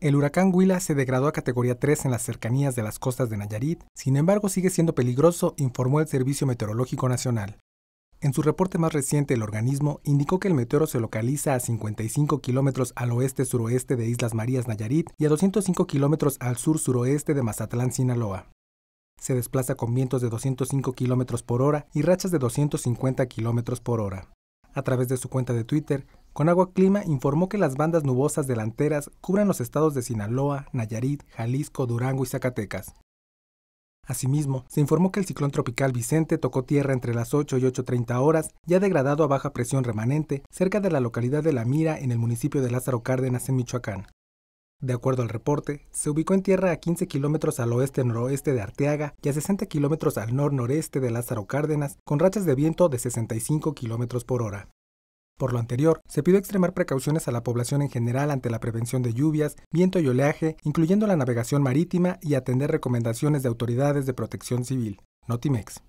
El huracán Huila se degradó a categoría 3 en las cercanías de las costas de Nayarit, sin embargo sigue siendo peligroso, informó el Servicio Meteorológico Nacional. En su reporte más reciente, el organismo indicó que el meteoro se localiza a 55 kilómetros al oeste-suroeste de Islas Marías Nayarit y a 205 kilómetros al sur-suroeste de Mazatlán, Sinaloa. Se desplaza con vientos de 205 kilómetros por hora y rachas de 250 kilómetros por hora. A través de su cuenta de Twitter, Conagua Clima informó que las bandas nubosas delanteras cubren los estados de Sinaloa, Nayarit, Jalisco, Durango y Zacatecas. Asimismo, se informó que el ciclón tropical Vicente tocó tierra entre las 8 y 8.30 horas, ya degradado a baja presión remanente, cerca de la localidad de La Mira, en el municipio de Lázaro Cárdenas, en Michoacán. De acuerdo al reporte, se ubicó en tierra a 15 kilómetros al oeste-noroeste de Arteaga y a 60 kilómetros al nor-noreste de Lázaro Cárdenas, con rachas de viento de 65 kilómetros por hora. Por lo anterior, se pidió extremar precauciones a la población en general ante la prevención de lluvias, viento y oleaje, incluyendo la navegación marítima y atender recomendaciones de autoridades de protección civil. Notimex.